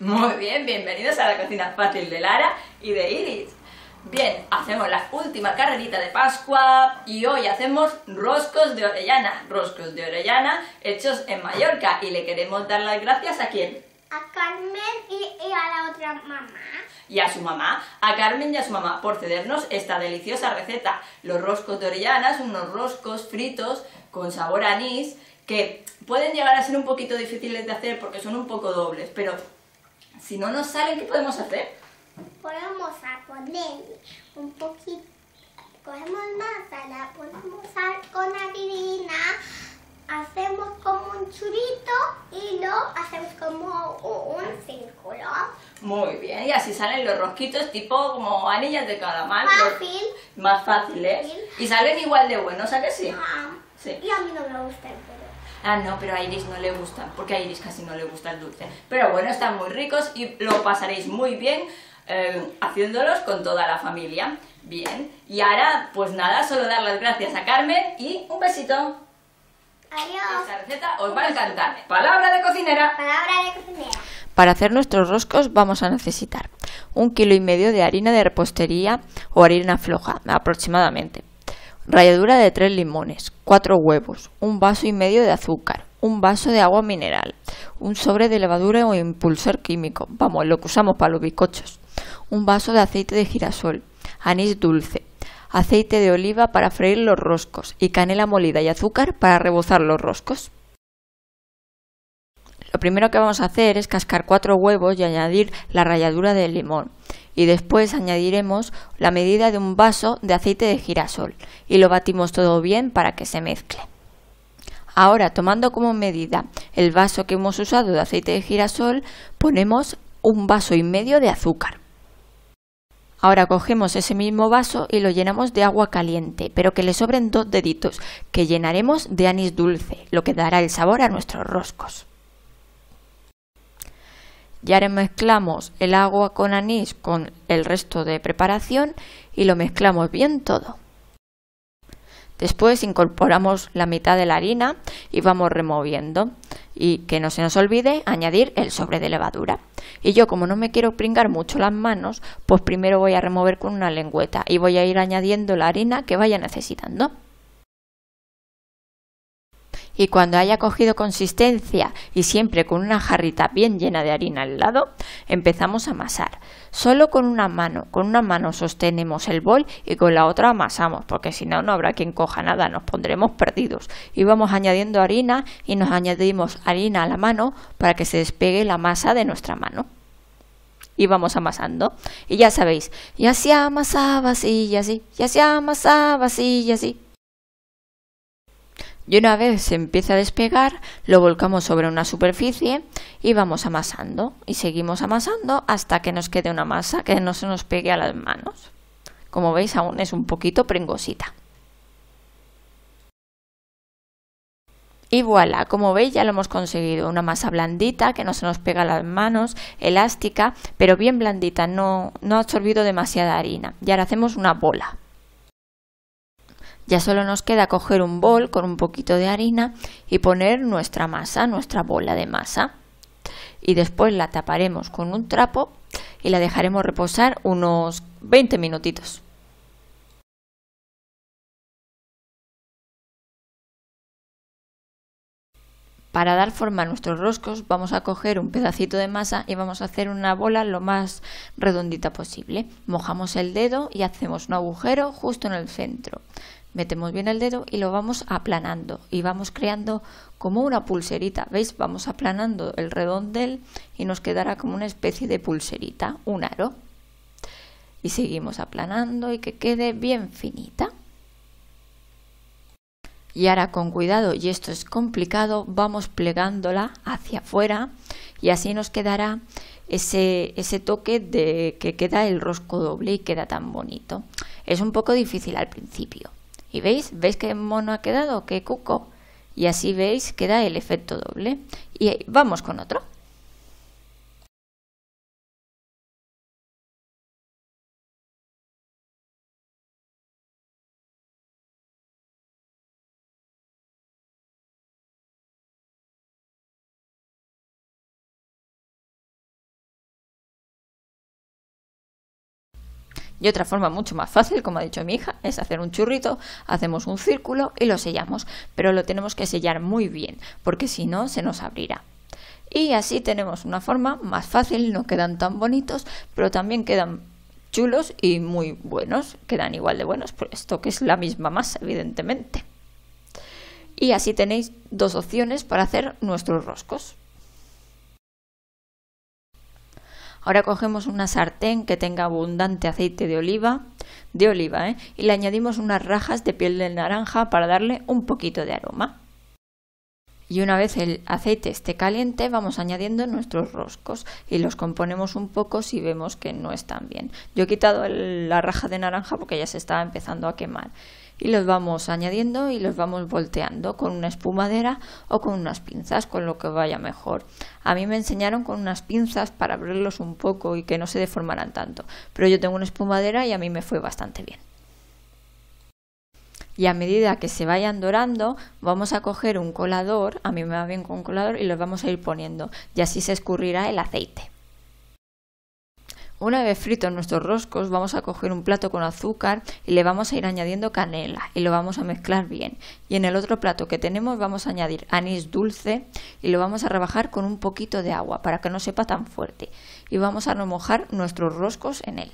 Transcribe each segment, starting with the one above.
Muy bien, bienvenidos a la cocina fácil de Lara y de Iris. Bien, hacemos la última carrerita de Pascua y hoy hacemos roscos de orellana, roscos de orellana hechos en Mallorca y le queremos dar las gracias a quién? A Carmen y, a la otra mamá. Y a su mamá, a Carmen y a su mamá por cedernos esta deliciosa receta. Los roscos de orellana son unos roscos fritos con sabor a anís que pueden llegar a ser un poquito difíciles de hacer porque son un poco dobles, pero si no nos salen, ¿qué podemos hacer? Podemos a un poquito, cogemos más la ponemos con harina, hacemos como un churito y lo hacemos como un círculo. Muy bien, y así salen los rosquitos tipo como anillas de calamar. Fácil. Más fácil, ¿eh? Y salen igual de buenos, ¿a qué sí? Ah, sí. Y a mí no me gusta el Ah, no, pero a Iris no le gustan, porque a Iris casi no le gusta el dulce. Pero bueno, están muy ricos y lo pasaréis muy bien eh, haciéndolos con toda la familia. Bien, y ahora, pues nada, solo dar las gracias a Carmen y un besito. Adiós. Esta receta os va a encantar. Palabra de cocinera. Palabra de cocinera. Para hacer nuestros roscos vamos a necesitar un kilo y medio de harina de repostería o harina floja aproximadamente, ralladura de tres limones, cuatro huevos, un vaso y medio de azúcar, un vaso de agua mineral, un sobre de levadura o impulsor químico, vamos, lo que usamos para los bizcochos, un vaso de aceite de girasol, anís dulce, aceite de oliva para freír los roscos y canela molida y azúcar para rebozar los roscos. Lo primero que vamos a hacer es cascar cuatro huevos y añadir la ralladura de limón y después añadiremos la medida de un vaso de aceite de girasol y lo batimos todo bien para que se mezcle. Ahora, tomando como medida el vaso que hemos usado de aceite de girasol, ponemos un vaso y medio de azúcar. Ahora cogemos ese mismo vaso y lo llenamos de agua caliente, pero que le sobren dos deditos, que llenaremos de anís dulce, lo que dará el sabor a nuestros roscos. Ya mezclamos el agua con anís con el resto de preparación y lo mezclamos bien todo. Después incorporamos la mitad de la harina y vamos removiendo. Y que no se nos olvide añadir el sobre de levadura. Y yo como no me quiero pringar mucho las manos, pues primero voy a remover con una lengüeta y voy a ir añadiendo la harina que vaya necesitando y cuando haya cogido consistencia y siempre con una jarrita bien llena de harina al lado, empezamos a amasar. Solo con una mano, con una mano sostenemos el bol y con la otra amasamos, porque si no, no habrá quien coja nada, nos pondremos perdidos. Y vamos añadiendo harina y nos añadimos harina a la mano para que se despegue la masa de nuestra mano y vamos amasando. Y ya sabéis, ya se amasaba así y así, ya se amasaba así y así y una vez se empieza a despegar lo volcamos sobre una superficie y vamos amasando y seguimos amasando hasta que nos quede una masa que no se nos pegue a las manos. Como veis aún es un poquito prengosita. Y voilà, como veis ya lo hemos conseguido, una masa blandita que no se nos pega a las manos, elástica, pero bien blandita, no, no ha absorbido demasiada harina. Y ahora hacemos una bola. Ya solo nos queda coger un bol con un poquito de harina y poner nuestra masa, nuestra bola de masa. Y después la taparemos con un trapo y la dejaremos reposar unos 20 minutitos. Para dar forma a nuestros roscos vamos a coger un pedacito de masa y vamos a hacer una bola lo más redondita posible. Mojamos el dedo y hacemos un agujero justo en el centro metemos bien el dedo y lo vamos aplanando y vamos creando como una pulserita. ¿Veis? Vamos aplanando el redondel y nos quedará como una especie de pulserita, un aro. Y seguimos aplanando y que quede bien finita. Y ahora con cuidado, y esto es complicado, vamos plegándola hacia afuera y así nos quedará ese, ese toque de que queda el rosco doble y queda tan bonito. Es un poco difícil al principio. ¿Y veis? ¿Veis qué mono ha quedado? ¿Qué cuco? Y así veis, da el efecto doble. Y vamos con otro. Y otra forma mucho más fácil, como ha dicho mi hija, es hacer un churrito, hacemos un círculo y lo sellamos, pero lo tenemos que sellar muy bien, porque si no se nos abrirá. Y así tenemos una forma más fácil, no quedan tan bonitos, pero también quedan chulos y muy buenos, quedan igual de buenos, por esto que es la misma masa, evidentemente. Y así tenéis dos opciones para hacer nuestros roscos. Ahora cogemos una sartén que tenga abundante aceite de oliva, de oliva, ¿eh? y le añadimos unas rajas de piel de naranja para darle un poquito de aroma y una vez el aceite esté caliente vamos añadiendo nuestros roscos y los componemos un poco si vemos que no están bien. Yo he quitado la raja de naranja porque ya se estaba empezando a quemar y los vamos añadiendo y los vamos volteando con una espumadera o con unas pinzas, con lo que vaya mejor. A mí me enseñaron con unas pinzas para abrirlos un poco y que no se deformaran tanto, pero yo tengo una espumadera y a mí me fue bastante bien y a medida que se vayan dorando vamos a coger un colador, a mí me va bien con colador y los vamos a ir poniendo y así se escurrirá el aceite. Una vez fritos nuestros roscos, vamos a coger un plato con azúcar y le vamos a ir añadiendo canela y lo vamos a mezclar bien. Y en el otro plato que tenemos vamos a añadir anís dulce y lo vamos a rebajar con un poquito de agua para que no sepa tan fuerte. Y vamos a remojar nuestros roscos en él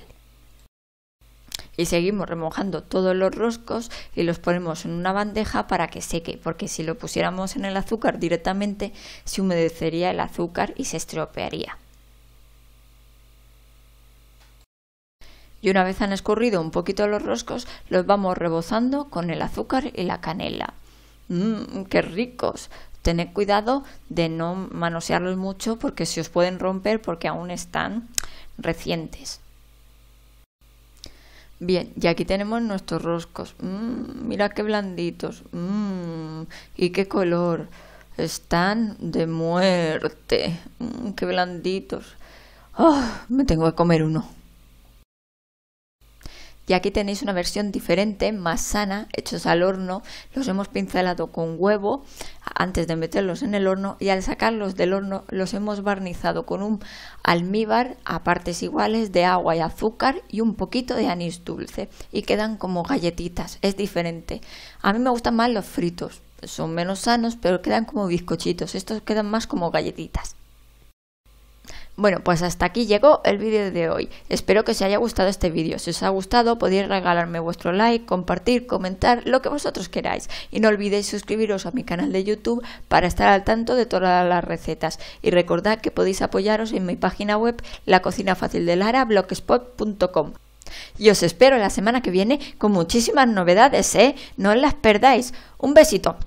y seguimos remojando todos los roscos y los ponemos en una bandeja para que seque, porque si lo pusiéramos en el azúcar directamente se humedecería el azúcar y se estropearía. y una vez han escurrido un poquito los roscos, los vamos rebozando con el azúcar y la canela. ¡Mmm, qué ricos! Tened cuidado de no manosearlos mucho porque se os pueden romper porque aún están recientes. Bien, y aquí tenemos nuestros roscos. Mm, mira qué blanditos. Mm, y qué color. Están de muerte. Mm, qué blanditos. Ah, me tengo que comer uno. Y aquí tenéis una versión diferente, más sana, hechos al horno. Los hemos pincelado con huevo antes de meterlos en el horno y al sacarlos del horno los hemos barnizado con un almíbar a partes iguales de agua y azúcar y un poquito de anís dulce y quedan como galletitas, es diferente. A mí me gustan más los fritos, son menos sanos pero quedan como bizcochitos, estos quedan más como galletitas. Bueno, pues hasta aquí llegó el vídeo de hoy. Espero que os haya gustado este vídeo. Si os ha gustado, podéis regalarme vuestro like, compartir, comentar, lo que vosotros queráis. Y no olvidéis suscribiros a mi canal de YouTube para estar al tanto de todas las recetas. Y recordad que podéis apoyaros en mi página web, la cocina fácil de Lara, blogspot.com. Y os espero la semana que viene con muchísimas novedades, ¿eh? No las perdáis. Un besito.